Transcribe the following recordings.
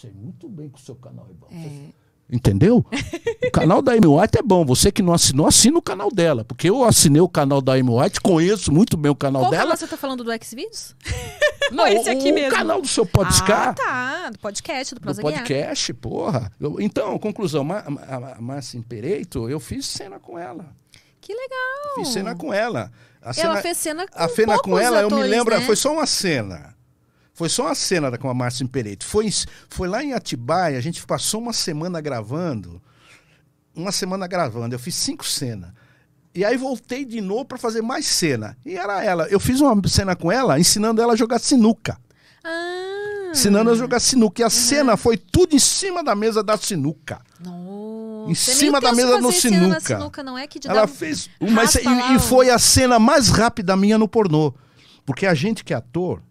Sei é muito bem que o seu canal é bom. É. Entendeu? o canal da Amy White é bom. Você que não assinou, assina o canal dela. Porque eu assinei o canal da Amy White, conheço muito bem o canal Qual dela. Canal você está falando do Xvideos? não, esse aqui o, mesmo. O canal do seu podcast? Ah, tá. Do podcast, do Prosa Do podcast, porra. Eu, então, conclusão. a, a Márcia Impereito, eu fiz cena com ela. Que legal. fiz cena com ela. A ela fez cena com A cena com ela, atores, eu me lembro, né? foi só uma cena. Foi só uma cena com a Márcia Imperito. Foi, foi lá em Atibaia, a gente passou uma semana gravando. Uma semana gravando, eu fiz cinco cenas. E aí voltei de novo para fazer mais cena. E era ela. Eu fiz uma cena com ela, ensinando ela a jogar sinuca. Ah. Ensinando a jogar sinuca. E a uhum. cena foi tudo em cima da mesa da sinuca. Nossa. Em Você cima da mesa no sinuca. sinuca. Não é que de ela fez. Mas, e, e foi a cena mais rápida minha no pornô. Porque a gente que é ator,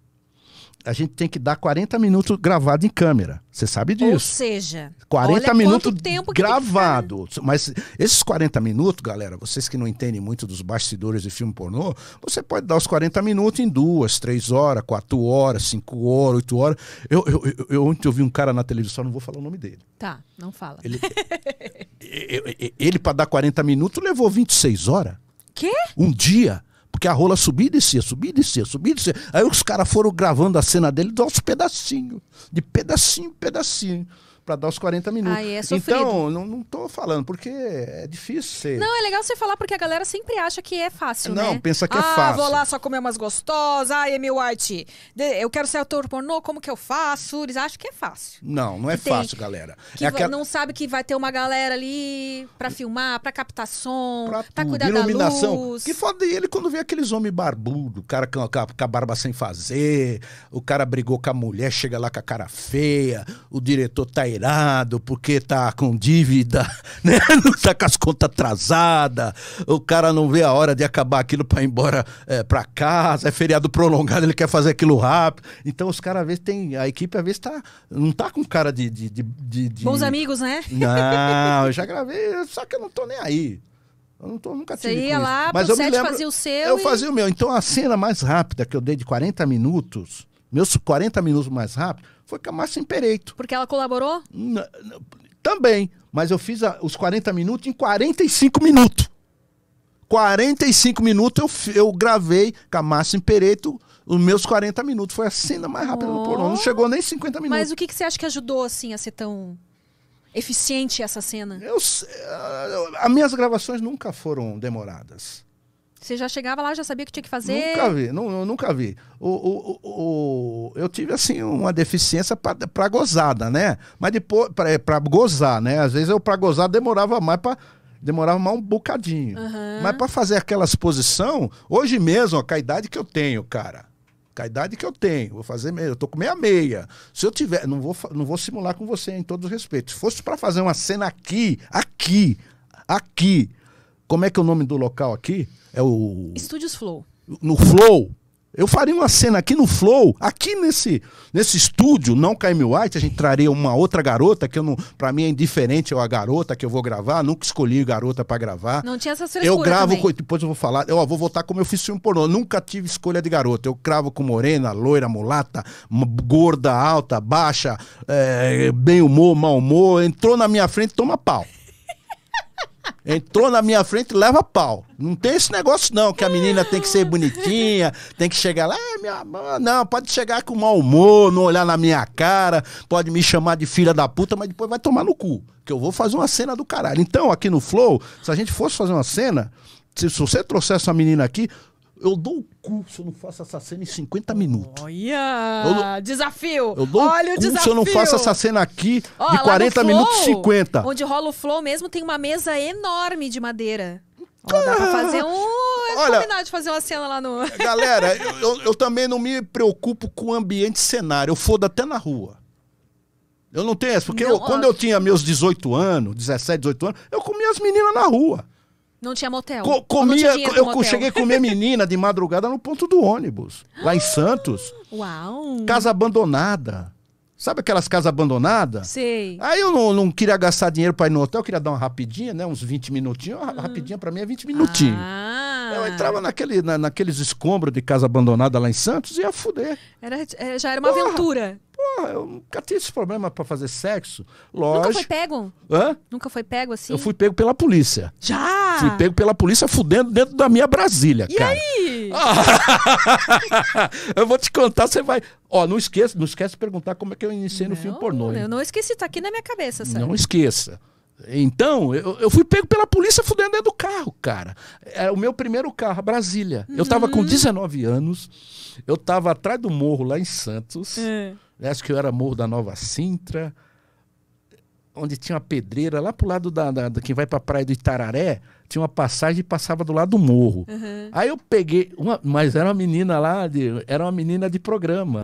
a gente tem que dar 40 minutos gravado em câmera. Você sabe disso. Ou seja, 40 minutos tempo gravado. Mas esses 40 minutos, galera, vocês que não entendem muito dos bastidores de filme pornô, você pode dar os 40 minutos em duas, três horas, quatro horas, cinco horas, oito horas. Eu, eu, eu, eu ontem eu vi um cara na televisão, não vou falar o nome dele. Tá, não fala. Ele, ele, ele para dar 40 minutos, levou 26 horas. Quê? Um dia porque a rola subia e descia, subia e descia, subia e descia. Aí os caras foram gravando a cena dele uns pedacinhos, de pedacinho em pedacinho para dar os 40 minutos. Aí é sofrido. Então, não, não tô falando, porque é difícil ser. Não, é legal você falar, porque a galera sempre acha que é fácil, não, né? pensa que ah, é fácil. Ah, vou lá só comer umas gostosas, ai, Emil White, eu quero ser ator pornô, como que eu faço? Eles acham que é fácil. Não, não é fácil, galera. Que é aquela... não sabe que vai ter uma galera ali para filmar, para captar som, pra, pra tudo, cuidar iluminação. da luz. Que foda é ele quando vê aqueles homens barbudos, o cara com a, com a barba sem fazer, o cara brigou com a mulher, chega lá com a cara feia, o diretor tá ele desesperado, porque tá com dívida, né? Não tá com as contas atrasadas, o cara não vê a hora de acabar aquilo para ir embora é, para casa, é feriado prolongado, ele quer fazer aquilo rápido. Então os caras às vezes tem. A equipe às vezes tá, não tá com cara de. de, de, de... Bons amigos, né? Não, eu já gravei, só que eu não tô nem aí. Eu não tô, nunca tive Você ia lá, Mas eu set, lembro, fazia o seu. Eu e... fazia o meu. Então a cena mais rápida que eu dei de 40 minutos meus 40 minutos mais rápido, foi com a Márcia Impereito. Porque ela colaborou? N também, mas eu fiz a, os 40 minutos em 45 minutos. 45 minutos eu, eu gravei com a Márcia Impereito os meus 40 minutos. Foi a cena mais rápida oh. do porão. Não chegou nem 50 minutos. Mas o que, que você acha que ajudou, assim, a ser tão eficiente essa cena? Eu, eh, eu, as minhas gravações nunca foram demoradas. Você já chegava lá, já sabia que tinha que fazer? Nunca vi, não, nunca vi. O, o, o, eu tive, assim, uma deficiência para gozada, né? Mas depois, para é, gozar, né? Às vezes eu, para gozar, demorava mais para demorava mais um bocadinho. Uhum. Mas para fazer aquelas posição, hoje mesmo, ó, com a idade que eu tenho, cara. Com a idade que eu tenho, vou fazer meia, eu tô com meia meia. Se eu tiver, não vou, não vou simular com você em todos os respeitos. Se fosse para fazer uma cena aqui, aqui, aqui, como é que é o nome do local aqui? É o. Estúdios Flow. No Flow. Eu faria uma cena aqui no Flow, aqui nesse, nesse estúdio, não Caime White, a gente traria uma outra garota, que eu não, pra mim é indiferente, é a garota que eu vou gravar, nunca escolhi garota para gravar. Não tinha essa frescura Eu gravo, Com, depois eu vou falar, eu ó, vou voltar como eu fiz filme pornô, nunca tive escolha de garota, eu cravo com morena, loira, mulata, gorda, alta, baixa, é, bem humor, mau humor, entrou na minha frente, toma pau. Entrou na minha frente, leva pau. Não tem esse negócio, não, que a menina tem que ser bonitinha, tem que chegar lá, é, minha mãe. Não, pode chegar com mau humor, não olhar na minha cara, pode me chamar de filha da puta, mas depois vai tomar no cu. Que eu vou fazer uma cena do caralho. Então, aqui no Flow, se a gente fosse fazer uma cena, se, se você trouxesse uma menina aqui, eu dou o cu se eu não faço essa cena em 50 minutos. Olha! Eu dou... Desafio! Eu dou Olha o, cu desafio. se eu não faço essa cena aqui oh, de 40 flow, minutos 50. Onde rola o flow mesmo, tem uma mesa enorme de madeira. Olha dá pra ah! fazer um. É Olha, combinar de fazer uma cena lá no. Galera, eu, eu também não me preocupo com o ambiente cenário. Eu foda até na rua. Eu não tenho essa, porque não, eu, quando eu tinha meus 18 anos, 17, 18 anos, eu comia as meninas na rua. Não tinha motel. Co comia, tinha eu motel. cheguei a comer menina de madrugada no ponto do ônibus, lá em ah, Santos. Uau! Casa abandonada. Sabe aquelas casas abandonadas? Sei. Aí eu não, não, queria gastar dinheiro pra ir no hotel, eu queria dar uma rapidinha, né? Uns 20 minutinhos. Hum. Rapidinha pra mim é 20 minutinhos. Ah. Eu entrava naquele, na, naqueles escombros de casa abandonada lá em Santos e ia fuder. Era, é, já era uma porra, aventura. Porra, eu nunca tinha esse problema pra fazer sexo. Lógico. Nunca foi pego? Hã? Nunca foi pego assim? Eu fui pego pela polícia. Já? Fui ah. pego pela polícia fudendo dentro da minha Brasília, e cara. E aí? eu vou te contar, você vai. Ó, não esqueça, não esquece de perguntar como é que eu iniciei não, no filme pornô. Hein? Eu não esqueci, tá aqui na minha cabeça, sabe? Não esqueça. Então, eu, eu, fui pego pela polícia fudendo dentro do carro, cara. Era é o meu primeiro carro, Brasília. Uhum. Eu tava com 19 uhum. anos, eu tava atrás do morro lá em Santos. É. Acho que eu era morro da Nova Sintra onde tinha uma pedreira, lá pro lado da, da, da quem vai pra praia do Itararé, tinha uma passagem e passava do lado do morro. Uhum. Aí eu peguei, uma, mas era uma menina lá, de, era uma menina de programa.